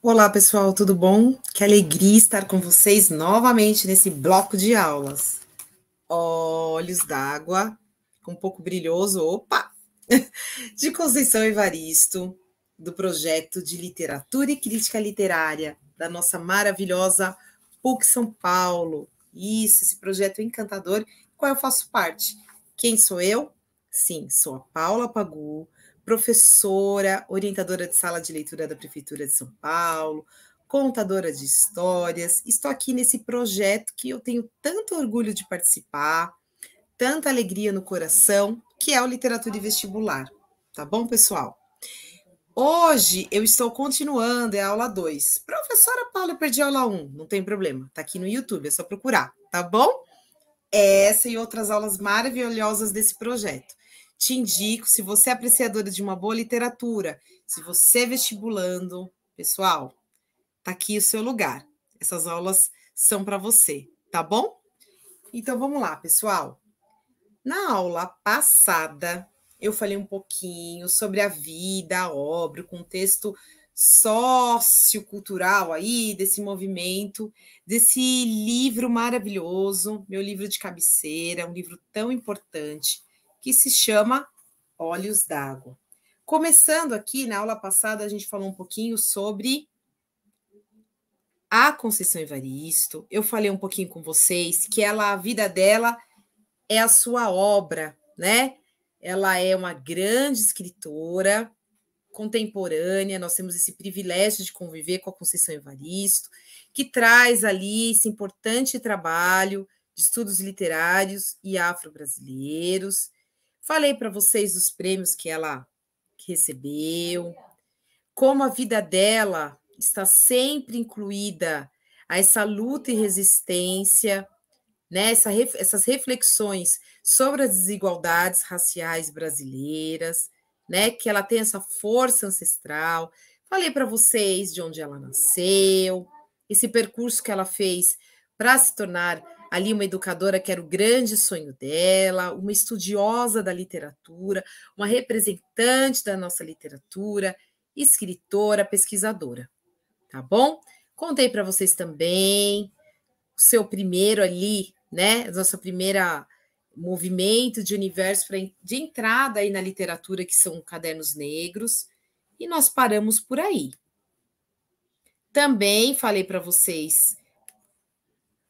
Olá, pessoal, tudo bom? Que alegria estar com vocês novamente nesse bloco de aulas. Olhos d'água, um pouco brilhoso, opa! De Conceição Evaristo, do projeto de literatura e crítica literária da nossa maravilhosa PUC São Paulo. Isso, esse projeto encantador, qual eu faço parte. Quem sou eu? Sim, sou a Paula Pagu, professora, orientadora de sala de leitura da Prefeitura de São Paulo, contadora de histórias. Estou aqui nesse projeto que eu tenho tanto orgulho de participar, tanta alegria no coração, que é o Literatura e Vestibular. Tá bom, pessoal? Hoje eu estou continuando, é a aula 2. Professora Paula, eu perdi a aula 1, um, não tem problema, tá aqui no YouTube, é só procurar, tá bom? Essa e outras aulas maravilhosas desse projeto te indico, se você é apreciadora de uma boa literatura, se você é vestibulando, pessoal, tá aqui o seu lugar. Essas aulas são para você, tá bom? Então vamos lá, pessoal. Na aula passada, eu falei um pouquinho sobre a vida, a obra, o contexto sociocultural aí desse movimento, desse livro maravilhoso, meu livro de cabeceira, um livro tão importante que se chama Olhos d'Água. Começando aqui, na aula passada, a gente falou um pouquinho sobre a Conceição Evaristo. Eu falei um pouquinho com vocês que ela, a vida dela é a sua obra, né? Ela é uma grande escritora contemporânea, nós temos esse privilégio de conviver com a Conceição Evaristo, que traz ali esse importante trabalho de estudos literários e afro-brasileiros. Falei para vocês dos prêmios que ela recebeu, como a vida dela está sempre incluída a essa luta e resistência, né? Essa, essas reflexões sobre as desigualdades raciais brasileiras, né? Que ela tem essa força ancestral. Falei para vocês de onde ela nasceu, esse percurso que ela fez para se tornar ali uma educadora que era o grande sonho dela, uma estudiosa da literatura, uma representante da nossa literatura, escritora, pesquisadora. Tá bom? Contei para vocês também o seu primeiro ali, né? Nossa primeira movimento de universo pra, de entrada aí na literatura que são cadernos negros e nós paramos por aí. Também falei para vocês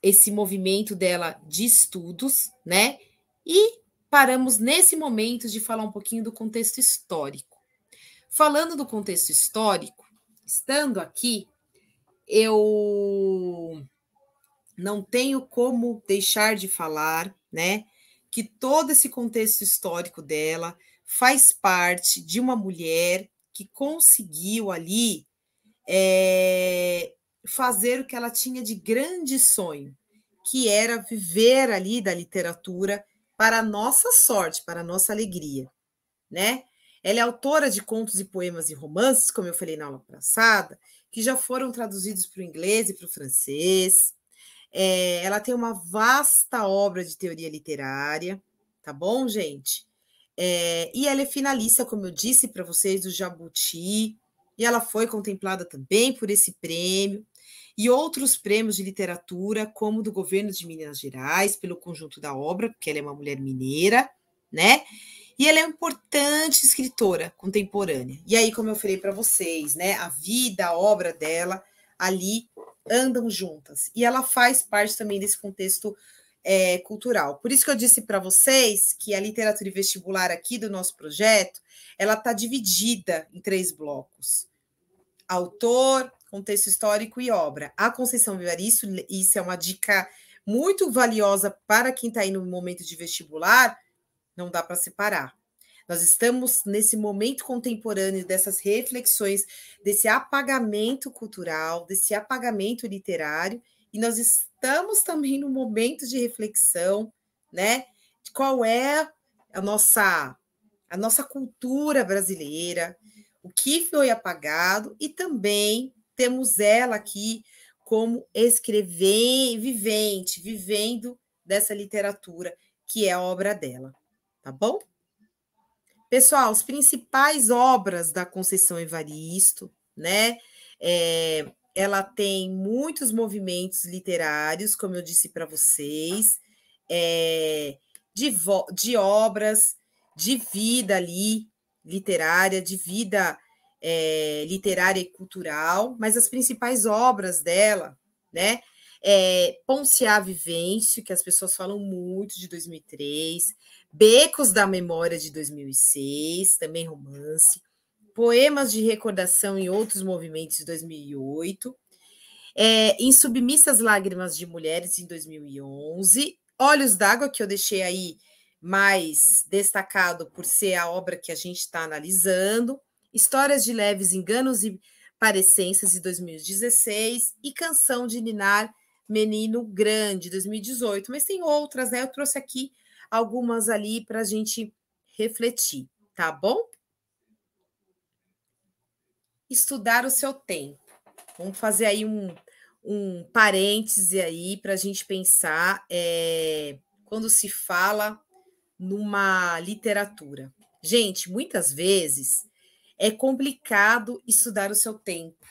esse movimento dela de estudos, né? E paramos nesse momento de falar um pouquinho do contexto histórico. Falando do contexto histórico, estando aqui, eu não tenho como deixar de falar, né, que todo esse contexto histórico dela faz parte de uma mulher que conseguiu ali é, fazer o que ela tinha de grande sonho, que era viver ali da literatura para nossa sorte, para nossa alegria, né? Ela é autora de contos e poemas e romances, como eu falei na aula passada, que já foram traduzidos para o inglês e para o francês. É, ela tem uma vasta obra de teoria literária, tá bom, gente? É, e ela é finalista, como eu disse para vocês, do Jabuti, e ela foi contemplada também por esse prêmio e outros prêmios de literatura, como do governo de Minas Gerais, pelo conjunto da obra, porque ela é uma mulher mineira, né? E ela é uma importante escritora contemporânea. E aí, como eu falei para vocês, né, a vida, a obra dela ali andam juntas. E ela faz parte também desse contexto é, cultural. Por isso que eu disse para vocês que a literatura vestibular aqui do nosso projeto, ela está dividida em três blocos. Autor, contexto histórico e obra. A Conceição Evaristo, isso é uma dica muito valiosa para quem está aí no momento de vestibular, não dá para separar. Nós estamos nesse momento contemporâneo dessas reflexões, desse apagamento cultural, desse apagamento literário, e nós estamos também no momento de reflexão, né? De qual é a nossa a nossa cultura brasileira, o que foi apagado e também temos ela aqui como escrever, vivente, vivendo dessa literatura que é a obra dela, tá bom? Pessoal, as principais obras da Conceição Evaristo, né? É, ela tem muitos movimentos literários, como eu disse para vocês, é, de, de obras, de vida ali, literária, de vida é, literária e cultural, mas as principais obras dela, né? É, Ponciá Vivêncio, que as pessoas falam muito, de 2003, Becos da Memória, de 2006, também romance, Poemas de Recordação e Outros Movimentos, de 2008, é, Em Submissas Lágrimas de Mulheres, em 2011, Olhos d'Água, que eu deixei aí mais destacado por ser a obra que a gente está analisando, Histórias de Leves Enganos e Parecências, de 2016, e Canção de Ninar Menino Grande, 2018. Mas tem outras, né? Eu trouxe aqui algumas ali para a gente refletir, tá bom? Estudar o seu tempo. Vamos fazer aí um, um parêntese aí para a gente pensar é, quando se fala numa literatura. Gente, muitas vezes é complicado estudar o seu tempo,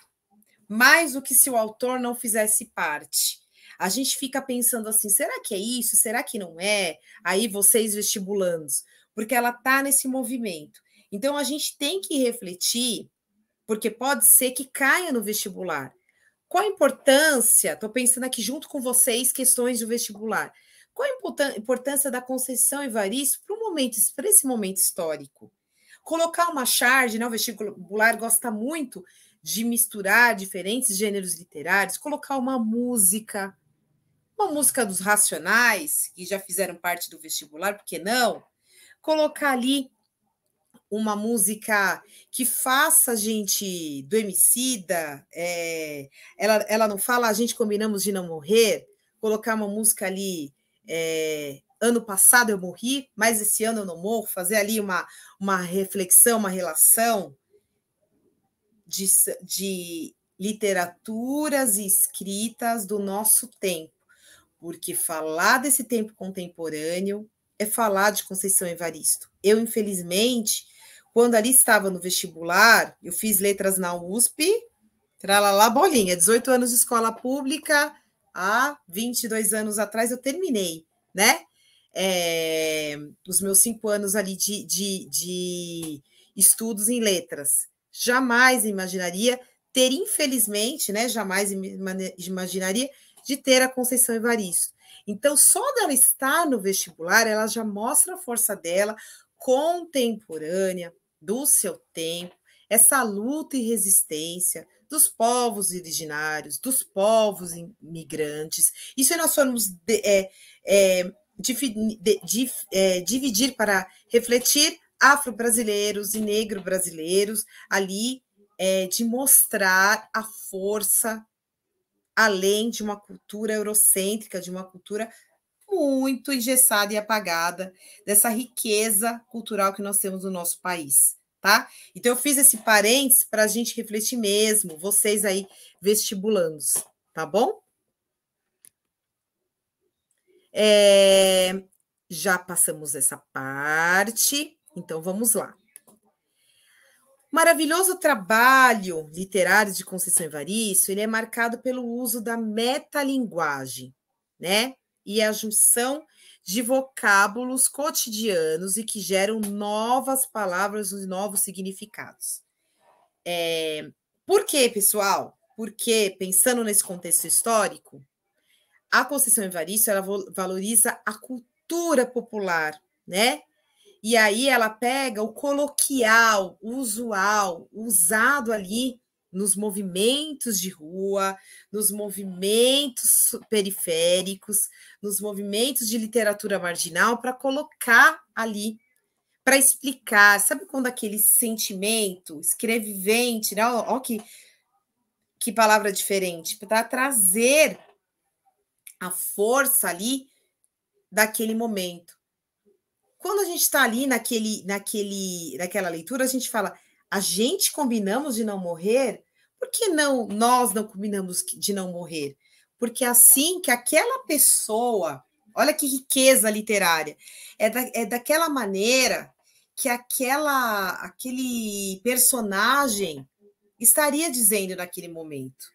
mais do que se o autor não fizesse parte. A gente fica pensando assim: será que é isso? Será que não é? Aí vocês vestibulandos, porque ela está nesse movimento. Então a gente tem que refletir, porque pode ser que caia no vestibular. Qual a importância? Estou pensando aqui junto com vocês questões do vestibular. Qual a importância da concessão Evaristo para esse momento histórico? Colocar uma charge, né? o vestibular gosta muito de misturar diferentes gêneros literários, colocar uma música, uma música dos Racionais, que já fizeram parte do vestibular, por que não? Colocar ali uma música que faça a gente do Emicida, é, ela, ela não fala, a gente combinamos de não morrer, colocar uma música ali é, ano passado eu morri, mas esse ano eu não morro, fazer ali uma, uma reflexão, uma relação de, de literaturas e escritas do nosso tempo. Porque falar desse tempo contemporâneo é falar de Conceição Evaristo. Eu, infelizmente, quando ali estava no vestibular, eu fiz letras na USP, tralalá bolinha, 18 anos de escola pública, há 22 anos atrás eu terminei, né? é, os meus cinco anos ali de, de, de estudos em letras. Jamais imaginaria ter, infelizmente, né, jamais imaginaria de ter a Conceição Evaristo. Então, só dela estar no vestibular, ela já mostra a força dela, contemporânea, do seu tempo, essa luta e resistência dos povos originários, dos povos imigrantes. Isso nós formos de, é, é, é, dividir para refletir afro-brasileiros e negro-brasileiros, ali é, de mostrar a força além de uma cultura eurocêntrica, de uma cultura muito engessada e apagada dessa riqueza cultural que nós temos no nosso país, tá? Então eu fiz esse parênteses para a gente refletir mesmo, vocês aí vestibulandos, tá bom? É, já passamos essa parte, então vamos lá. Maravilhoso trabalho literário de Conceição Evaristo, ele é marcado pelo uso da metalinguagem, né? E a junção de vocábulos cotidianos e que geram novas palavras e novos significados. É, por quê, pessoal? Porque, pensando nesse contexto histórico, a Conceição Evaristo ela valoriza a cultura popular, né? E aí ela pega o coloquial, o usual, usado ali nos movimentos de rua, nos movimentos periféricos, nos movimentos de literatura marginal para colocar ali para explicar, sabe quando aquele sentimento escrevivente, né? Ó, ó que, que palavra diferente, para trazer a força ali daquele momento. Quando a gente está ali naquele, naquele, naquela leitura, a gente fala: a gente combinamos de não morrer, por que não nós não combinamos de não morrer? Porque é assim que aquela pessoa, olha que riqueza literária, é, da, é daquela maneira que aquela aquele personagem estaria dizendo naquele momento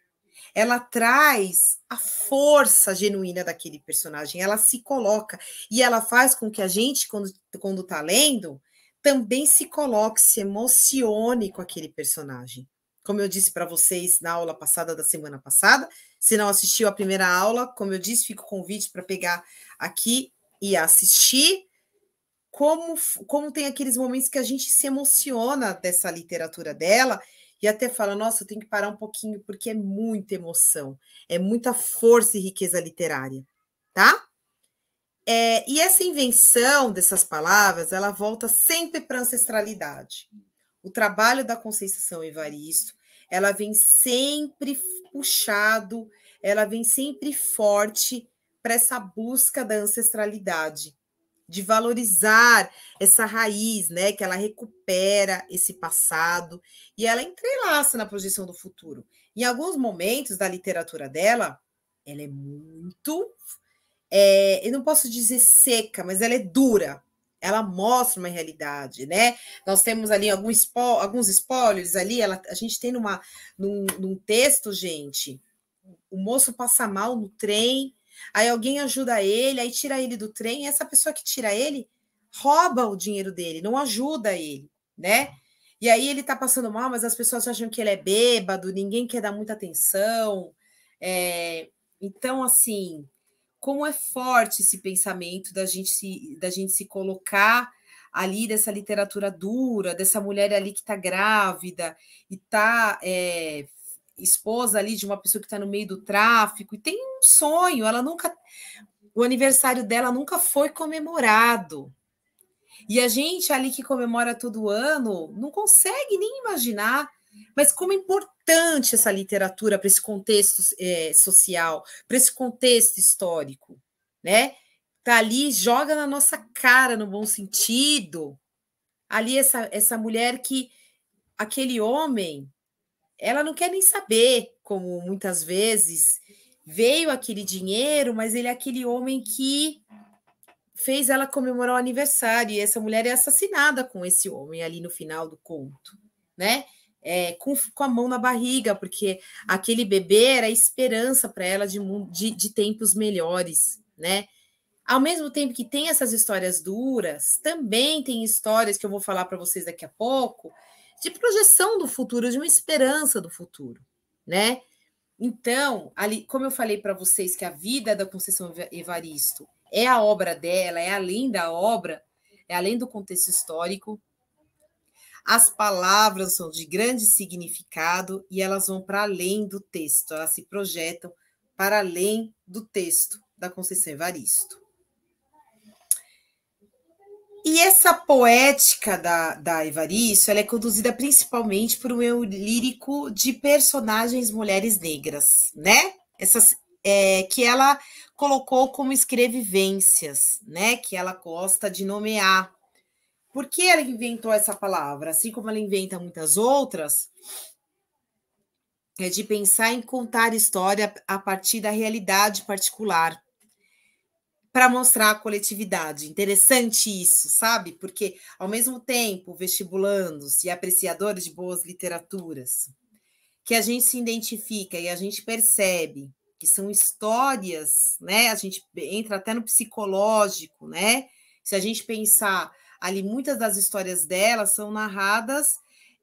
ela traz a força genuína daquele personagem, ela se coloca e ela faz com que a gente, quando, quando tá lendo, também se coloque, se emocione com aquele personagem. Como eu disse para vocês na aula passada da semana passada, se não assistiu a primeira aula, como eu disse, fica o convite para pegar aqui e assistir como, como tem aqueles momentos que a gente se emociona dessa literatura dela e até fala: nossa, eu tenho que parar um pouquinho, porque é muita emoção, é muita força e riqueza literária, tá? É, e essa invenção dessas palavras, ela volta sempre para a ancestralidade. O trabalho da Conceição Evaristo, ela vem sempre puxado, ela vem sempre forte para essa busca da ancestralidade, de valorizar essa raiz, né? Que ela recupera esse passado e ela entrelaça na projeção do futuro. Em alguns momentos da literatura dela, ela é muito, é, eu não posso dizer seca, mas ela é dura. Ela mostra uma realidade, né? Nós temos ali alguns, alguns spoilers ali. Ela, a gente tem numa, num, num texto, gente, o moço passa mal no trem Aí alguém ajuda ele, aí tira ele do trem, essa pessoa que tira ele rouba o dinheiro dele, não ajuda ele, né? E aí ele tá passando mal, mas as pessoas acham que ele é bêbado, ninguém quer dar muita atenção. É... Então, assim, como é forte esse pensamento da gente se, da gente se colocar ali dessa literatura dura, dessa mulher ali que tá grávida e tá é, esposa ali de uma pessoa que está no meio do tráfico e tem um sonho, ela nunca o aniversário dela nunca foi comemorado. E a gente ali que comemora todo ano não consegue nem imaginar, mas como é importante essa literatura para esse contexto é, social, para esse contexto histórico, né? Tá ali, joga na nossa cara no bom sentido. Ali essa essa mulher que aquele homem ela não quer nem saber, como muitas vezes veio aquele dinheiro, mas ele é aquele homem que fez ela comemorar o aniversário, e essa mulher é assassinada com esse homem ali no final do conto, né? É, com, com a mão na barriga, porque aquele bebê era a esperança para ela de, de, de tempos melhores, né? Ao mesmo tempo que tem essas histórias duras, também tem histórias que eu vou falar para vocês daqui a pouco, de projeção do futuro, de uma esperança do futuro, né? Então, ali, como eu falei para vocês que a vida da Conceição Evaristo é a obra dela, é além da obra, é além do contexto histórico. As palavras são de grande significado e elas vão para além do texto, elas se projetam para além do texto da Conceição Evaristo. E essa poética da, da Evaristo, ela é conduzida principalmente por um eu lírico de personagens mulheres negras, né? Essas, é, que ela colocou como escrevivências, né? Que ela gosta de nomear. Por que ela inventou essa palavra? Assim como ela inventa muitas outras, é de pensar em contar história a partir da realidade particular para mostrar a coletividade. Interessante isso, sabe? Porque, ao mesmo tempo, vestibulandos e apreciadores de boas literaturas, que a gente se identifica e a gente percebe que são histórias, né? A gente entra até no psicológico, né? Se a gente pensar ali, muitas das histórias delas são narradas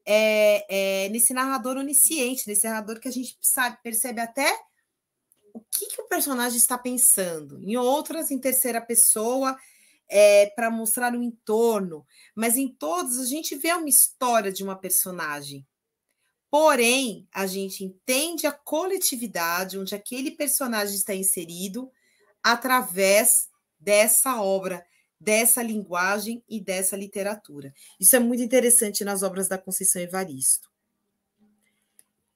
é, é, nesse narrador onisciente, nesse narrador que a gente sabe, percebe até que, que o personagem está pensando, em outras, em terceira pessoa, é, eh, para mostrar o entorno. Mas em todos a gente vê uma história de uma personagem. Porém, a gente entende a coletividade onde aquele personagem está inserido através dessa obra, dessa linguagem e dessa literatura. Isso é muito interessante nas obras da Conceição Evaristo.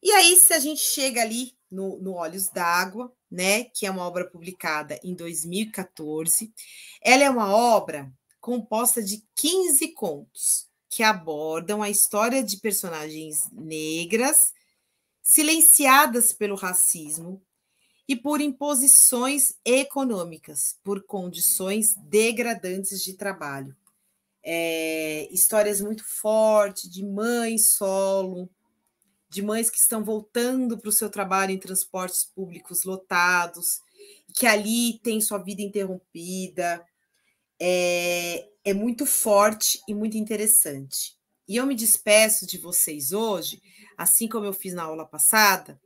E aí, se a gente chega ali no, no Olhos d'Água, né, que é uma obra publicada em 2014. Ela é uma obra composta de 15 contos que abordam a história de personagens negras silenciadas pelo racismo e por imposições econômicas, por condições degradantes de trabalho. É, histórias muito fortes de mãe solo, de mães que estão voltando para o seu trabalho em transportes públicos lotados, que ali tem sua vida interrompida. É, é muito forte e muito interessante. E eu me despeço de vocês hoje, assim como eu fiz na aula passada,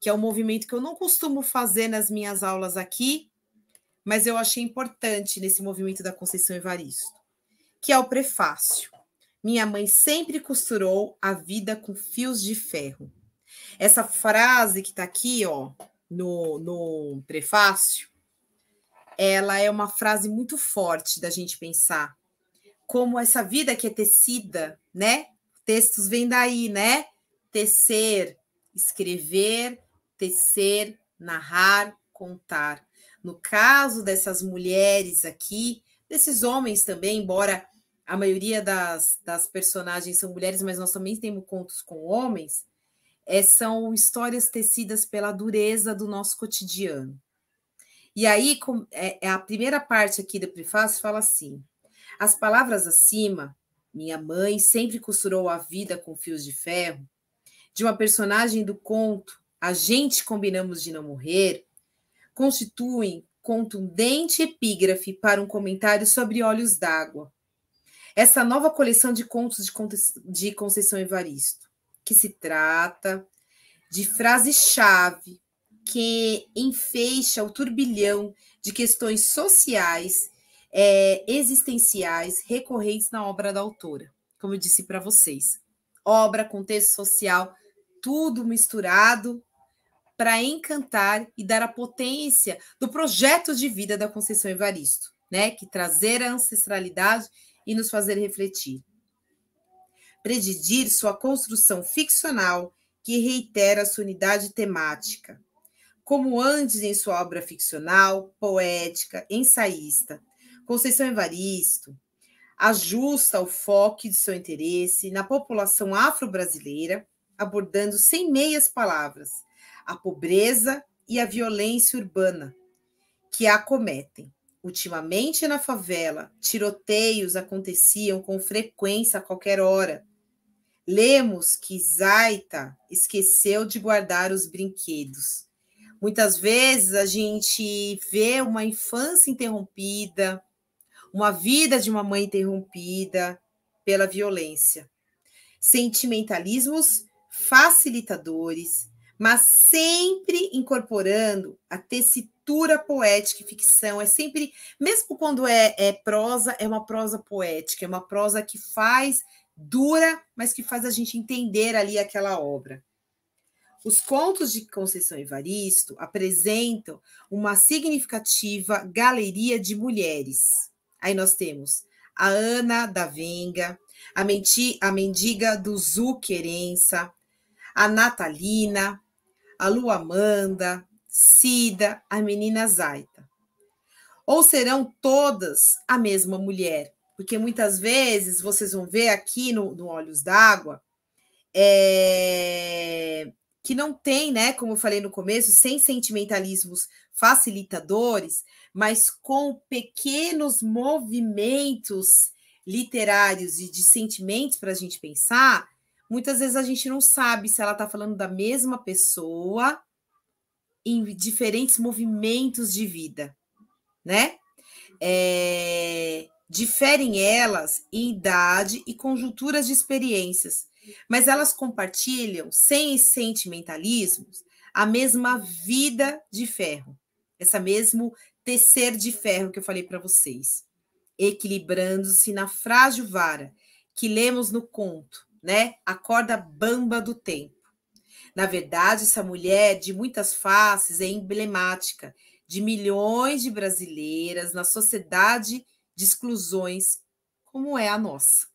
que é um movimento que eu não costumo fazer nas minhas aulas aqui, mas eu achei importante nesse movimento da Conceição Evaristo, que é o prefácio. Minha mãe sempre costurou a vida com fios de ferro. Essa frase que está aqui, ó, no, no prefácio, ela é uma frase muito forte da gente pensar como essa vida que é tecida, né? Textos vêm daí, né? Tecer, escrever, tecer, narrar, contar. No caso dessas mulheres aqui, desses homens também, embora a maioria das, das personagens são mulheres, mas nós também temos contos com homens, é, são histórias tecidas pela dureza do nosso cotidiano. E aí, com, é, é, a primeira parte aqui do prefácio fala assim: as palavras acima, minha mãe sempre costurou a vida com fios de ferro, de uma personagem do conto, a gente combinamos de não morrer, constituem contundente epígrafe para um comentário sobre olhos d'água essa nova coleção de contos de Conceição Evaristo, que se trata de frase-chave que enfeixa o turbilhão de questões sociais, é, existenciais, recorrentes na obra da autora, como eu disse para vocês. Obra, contexto social, tudo misturado para encantar e dar a potência do projeto de vida da Conceição Evaristo né, que trazer a ancestralidade e nos fazer refletir. Predidir sua construção ficcional que reitera sua unidade temática. Como antes em sua obra ficcional, poética, ensaísta, Conceição Evaristo ajusta o foco de seu interesse na população afro-brasileira, abordando sem meias palavras a pobreza e a violência urbana que a acometem Ultimamente na favela, tiroteios aconteciam com frequência a qualquer hora. Lemos que Zaita esqueceu de guardar os brinquedos. Muitas vezes a gente vê uma infância interrompida, uma vida de uma mãe interrompida pela violência. Sentimentalismos facilitadores mas sempre incorporando a tessitura poética e ficção. É sempre, mesmo quando é, é prosa, é uma prosa poética, é uma prosa que faz dura, mas que faz a gente entender ali aquela obra. Os contos de Conceição Evaristo apresentam uma significativa galeria de mulheres. Aí nós temos a Ana da Venga, a, mendiga do Zu Querença, a Natalina, a Lu Amanda, Cida, a menina Zaita. Ou serão todas a mesma mulher? Porque muitas vezes vocês vão ver aqui no, no Olhos d'Água é, que não tem, né? Como eu falei no começo, sem sentimentalismos facilitadores, mas com pequenos movimentos literários e de sentimentos para a gente pensar, Muitas vezes a gente não sabe se ela está falando da mesma pessoa em diferentes movimentos de vida, né? É, diferem elas em idade e conjunturas de experiências, mas elas compartilham, sem sentimentalismos, a mesma vida de ferro, essa mesmo tecer de ferro que eu falei para vocês, equilibrando-se na frágil vara que lemos no conto né? A corda bamba do tempo. Na verdade, essa mulher de muitas faces é emblemática de milhões de brasileiras na sociedade de exclusões como é a nossa.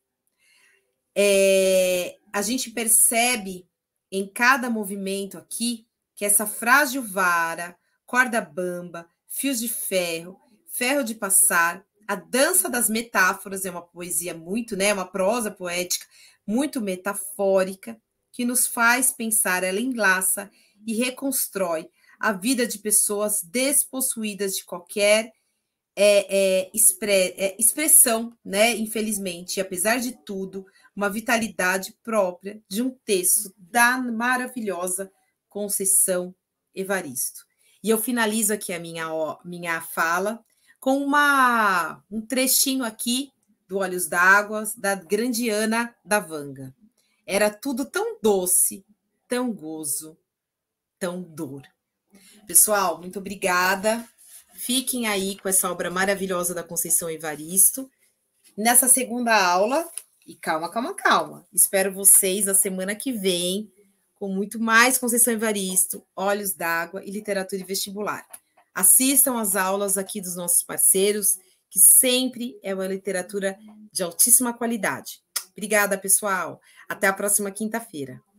É, a gente percebe em cada movimento aqui que essa frágil vara, corda bamba, fios de ferro, ferro de passar, a dança das metáforas é uma poesia muito, né? Uma prosa poética muito metafórica que nos faz pensar, ela enlaça e reconstrói a vida de pessoas despossuídas de qualquer é, é, expre, é, expressão, né? Infelizmente, e apesar de tudo, uma vitalidade própria de um texto da maravilhosa Conceição Evaristo. E eu finalizo aqui a minha, minha fala com uma, um trechinho aqui do Olhos d'Água, da grande Ana da Vanga. Era tudo tão doce, tão gozo, tão dor. Pessoal, muito obrigada. Fiquem aí com essa obra maravilhosa da Conceição Evaristo. Nessa segunda aula, e calma, calma, calma. Espero vocês na semana que vem com muito mais Conceição Evaristo, Olhos d'Água e Literatura e Vestibular. Assistam às aulas aqui dos nossos parceiros, que sempre é uma literatura de altíssima qualidade. Obrigada, pessoal. Até a próxima quinta-feira.